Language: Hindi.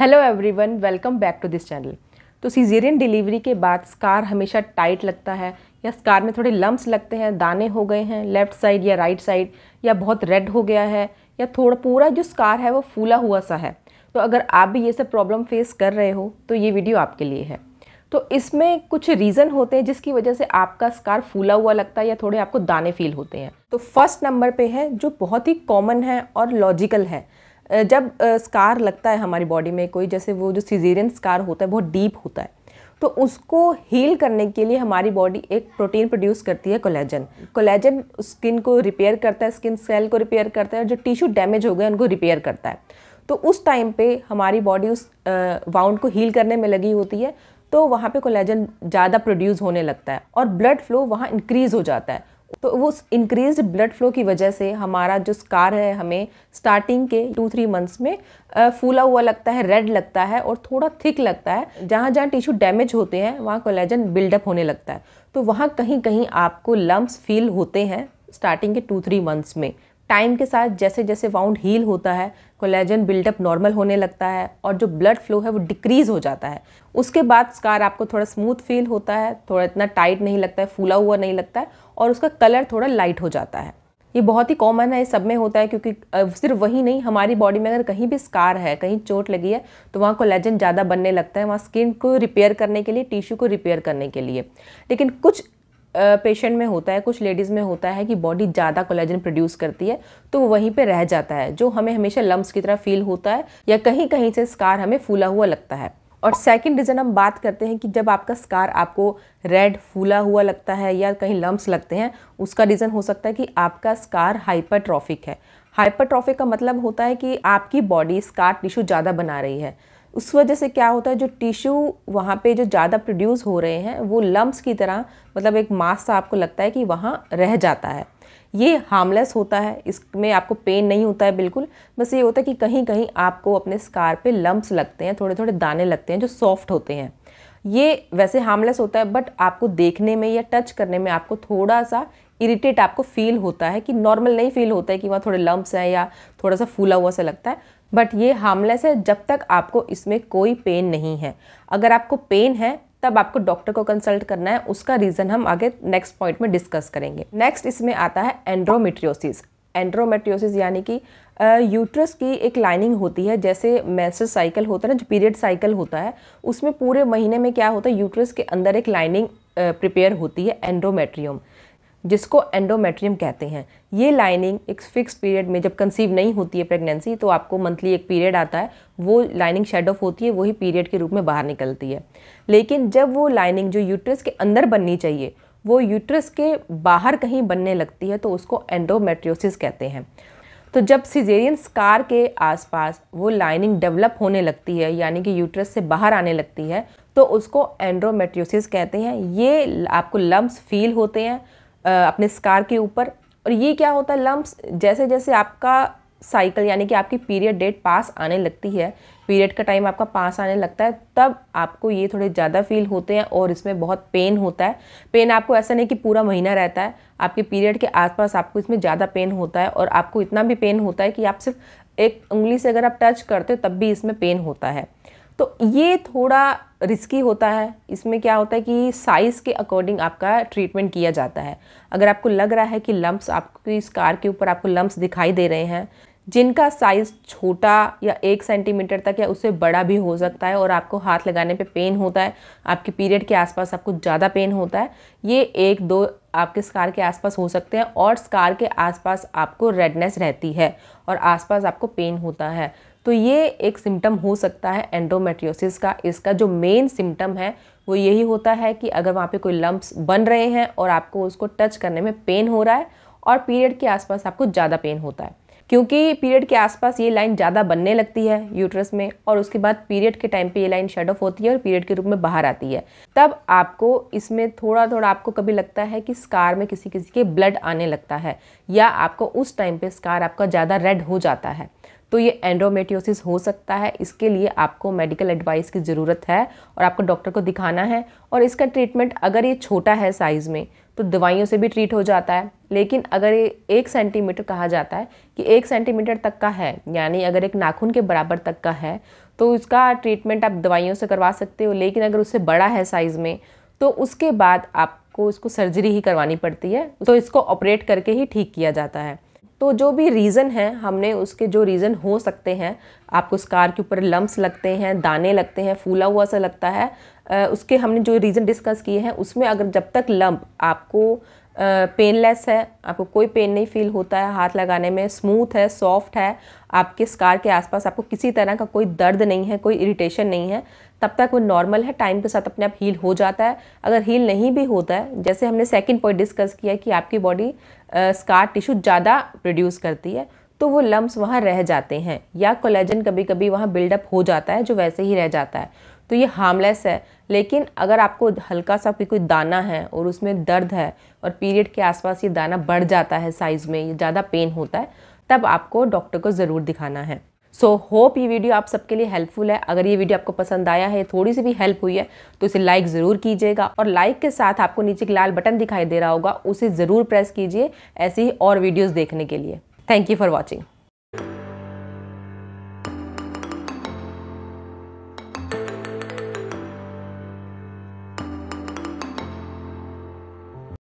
hello everyone welcome back to this channel तो सीजेरियन डिलीवरी के बाद स्कार हमेशा टाइट लगता है या स्कार में थोड़े लम्ब्स लगते हैं दाने हो गए हैं लेफ़्ट साइड या राइट right साइड या बहुत रेड हो गया है या थोड़ा पूरा जो स्कार है वो फूला हुआ सा है तो अगर आप भी ये सब प्रॉब्लम फेस कर रहे हो तो ये वीडियो आपके लिए है तो इसमें कुछ रीज़न होते हैं जिसकी वजह से आपका स्कार फूला हुआ लगता है या थोड़े आपको दाने फील होते हैं तो फर्स्ट नंबर पे है जो बहुत ही कॉमन है और लॉजिकल है जब स्कार लगता है हमारी बॉडी में कोई जैसे वो जो सीजेरियन स्कार होता है बहुत डीप होता है तो उसको हील करने के लिए हमारी बॉडी एक प्रोटीन प्रोड्यूस करती है कोलेजन कोलेजन स्किन को रिपेयर करता है स्किन सेल को रिपेयर करता है और जो टिश्यू डैमेज हो गए उनको रिपेयर करता है तो उस टाइम पे हमारी बॉडी उस वाउंड को हील करने में लगी होती है तो वहाँ पे कोलेजन ज़्यादा प्रोड्यूस होने लगता है और ब्लड फ्लो वहाँ इंक्रीज़ हो जाता है तो उस इंक्रीज ब्लड फ्लो की वजह से हमारा जो स्कार है हमें स्टार्टिंग के टू थ्री मंथ्स में फूला हुआ लगता है रेड लगता है और थोड़ा थिक लगता है जहाँ जहाँ टिश्यू डैमेज होते हैं वहाँ कोलेजन बिल्डअप होने लगता है तो वहाँ कहीं कहीं आपको लम्ब्स फील होते हैं स्टार्टिंग के टू थ्री मंथ्स में टाइम के साथ जैसे जैसे वाउंड हील होता है कोलेजन बिल्डअप नॉर्मल होने लगता है और जो ब्लड फ्लो है वो डिक्रीज़ हो जाता है उसके बाद स्कार आपको थोड़ा स्मूथ फील होता है थोड़ा इतना टाइट नहीं लगता है फूला हुआ नहीं लगता है और उसका कलर थोड़ा लाइट हो जाता है ये बहुत ही कॉमन है सब में होता है क्योंकि सिर्फ वही नहीं हमारी बॉडी में अगर कहीं भी स्कार है कहीं चोट लगी है तो वहाँ कोलेजन ज़्यादा बनने लगता है वहाँ स्किन को रिपेयर करने के लिए टिश्यू को रिपेयर करने के लिए लेकिन कुछ पेशेंट में होता है कुछ लेडीज़ में होता है कि बॉडी ज़्यादा कोलेजन प्रोड्यूस करती है तो वो वहीं पे रह जाता है जो हमें हमेशा लम्ब्स की तरह फील होता है या कहीं कहीं से स्कार हमें फूला हुआ लगता है और सेकंड रीज़न हम बात करते हैं कि जब आपका स्कार आपको रेड फूला हुआ लगता है या कहीं लम्ब्स लगते हैं उसका रीज़न हो सकता है कि आपका स्कार हाइपरट्रॉफिक है हाइपरट्रॉफिक का मतलब होता है कि आपकी बॉडी स्कार टिश्यू ज़्यादा बना रही है उस वजह से क्या होता है जो टिश्यू वहाँ पे जो ज़्यादा प्रोड्यूस हो रहे हैं वो लम्ब्स की तरह मतलब एक मास सा आपको लगता है कि वहाँ रह जाता है ये हार्मलेस होता है इसमें आपको पेन नहीं होता है बिल्कुल बस ये होता है कि कहीं कहीं आपको अपने स्कार पे लम्ब्स लगते हैं थोड़े थोड़े दाने लगते हैं जो सॉफ्ट होते हैं ये वैसे हार्मलेस होता है बट आपको देखने में या टच करने में आपको थोड़ा सा इरिटेट आपको फील होता है कि नॉर्मल नहीं फील होता है कि वहाँ थोड़े लम्ब्स हैं या थोड़ा सा फूला हुआ सा लगता है बट ये हार्मलेस है जब तक आपको इसमें कोई पेन नहीं है अगर आपको पेन है तब आपको डॉक्टर को कंसल्ट करना है उसका रीज़न हम आगे नेक्स्ट पॉइंट में डिस्कस करेंगे नेक्स्ट इसमें आता है एंड्रोमेट्रियोसिस एंड्रोमेट्रियोसिस यानी कि यूट्रस की एक लाइनिंग होती है जैसे मैसेज साइकिल होता है ना जो पीरियड साइकिल होता है उसमें पूरे महीने में क्या होता है यूट्रस के अंदर एक लाइनिंग प्रिपेयर होती है एंड्रोमेट्रियम जिसको एंडोमेट्रियम कहते हैं ये लाइनिंग एक फिक्स पीरियड में जब कंसीव नहीं होती है प्रेगनेंसी तो आपको मंथली एक पीरियड आता है वो लाइनिंग शेड ऑफ होती है वही पीरियड के रूप में बाहर निकलती है लेकिन जब वो लाइनिंग जो यूट्रस के अंदर बननी चाहिए वो यूट्रस के बाहर कहीं बनने लगती है तो उसको एंडोमेट्रियोसिस कहते हैं तो जब सिजेरियन स्कार के आसपास वो लाइनिंग डेवलप होने लगती है यानी कि यूट्रस से बाहर आने लगती है तो उसको एंड्रोमेट्रियोसिस कहते हैं ये आपको लम्ब फील होते हैं अपने स्कार के ऊपर और ये क्या होता है लम्ब जैसे जैसे आपका साइकिल यानी कि आपकी पीरियड डेट पास आने लगती है पीरियड का टाइम आपका पास आने लगता है तब आपको ये थोड़े ज़्यादा फील होते हैं और इसमें बहुत पेन होता है पेन आपको ऐसा नहीं कि पूरा महीना रहता है आपके पीरियड के आसपास आपको इसमें ज़्यादा पेन होता है और आपको इतना भी पेन होता है कि आप सिर्फ एक उंगली से अगर आप टच करते हो तब भी इसमें पेन होता है तो ये थोड़ा रिस्की होता है इसमें क्या होता है कि साइज़ के अकॉर्डिंग आपका ट्रीटमेंट किया जाता है अगर आपको लग रहा है कि लम्ब्स आपकी स्कार के ऊपर आपको लम्ब्स दिखाई दे रहे हैं जिनका साइज़ छोटा या एक सेंटीमीटर तक या उससे बड़ा भी हो सकता है और आपको हाथ लगाने पे पेन होता है आपके पीरियड के आसपास आपको ज़्यादा पेन होता है ये एक दो आपके स्कार के आसपास हो सकते हैं और स्कार के आसपास आपको रेडनेस रहती है और आसपास आपको पेन होता है तो ये एक सिम्टम हो सकता है एंडोमेट्रियोसिस का इसका जो मेन सिम्टम है वो यही होता है कि अगर वहाँ पे कोई लम्ब्स बन रहे हैं और आपको उसको टच करने में पेन हो रहा है और पीरियड के आसपास आपको ज़्यादा पेन होता है क्योंकि पीरियड के आसपास ये लाइन ज़्यादा बनने लगती है यूट्रस में और उसके बाद पीरियड के टाइम पे ये लाइन शेड ऑफ होती है और पीरियड के रूप में बाहर आती है तब आपको इसमें थोड़ा थोड़ा आपको कभी लगता है कि स्कार में किसी किसी के ब्लड आने लगता है या आपको उस टाइम पे स्कार आपका ज़्यादा रेड हो जाता है तो ये एंड्रोमेटियोसिस हो सकता है इसके लिए आपको मेडिकल एडवाइस की ज़रूरत है और आपको डॉक्टर को दिखाना है और इसका ट्रीटमेंट अगर ये छोटा है साइज़ में तो दवाइयों से भी ट्रीट हो जाता है लेकिन अगर ये एक सेंटीमीटर कहा जाता है कि एक सेंटीमीटर तक का है यानी अगर एक नाखून के बराबर तक का है तो इसका ट्रीटमेंट आप दवाइयों से करवा सकते हो लेकिन अगर उससे बड़ा है साइज़ में तो उसके बाद आपको इसको सर्जरी ही करवानी पड़ती है तो इसको ऑपरेट करके ही ठीक किया जाता है तो जो भी रीज़न है हमने उसके जो रीज़न हो सकते हैं आपको स्कार के ऊपर लम्ब्स लगते हैं दाने लगते हैं फूला हुआ सा लगता है उसके हमने जो रीज़न डिस्कस किए हैं उसमें अगर जब तक लम्ब आपको पेनलेस है आपको कोई पेन नहीं फील होता है हाथ लगाने में स्मूथ है सॉफ्ट है आपके स्कार के आसपास आपको किसी तरह का कोई दर्द नहीं है कोई इरिटेशन नहीं है तब तक वो नॉर्मल है टाइम के साथ अपने आप हील हो जाता है अगर हील नहीं भी होता है जैसे हमने सेकेंड पॉइंट डिस्कस किया कि आपकी बॉडी स्कार टिश्यू ज़्यादा प्रोड्यूस करती है तो वो लम्ब वहाँ रह जाते हैं या कोलेजन कभी कभी वहाँ बिल्डअप हो जाता है जो वैसे ही रह जाता है तो ये हार्मलेस है लेकिन अगर आपको हल्का सा भी कोई दाना है और उसमें दर्द है और पीरियड के आसपास ये दाना बढ़ जाता है साइज़ में ये ज़्यादा पेन होता है तब आपको डॉक्टर को ज़रूर दिखाना है सो so, होप ये वीडियो आप सबके लिए हेल्पफुल है अगर ये वीडियो आपको पसंद आया है थोड़ी सी भी हेल्प हुई है तो इसे लाइक ज़रूर कीजिएगा और लाइक के साथ आपको नीचे एक लाल बटन दिखाई दे रहा होगा उसे ज़रूर प्रेस कीजिए ऐसी ही और वीडियोज़ देखने के लिए थैंक यू फॉर वॉचिंग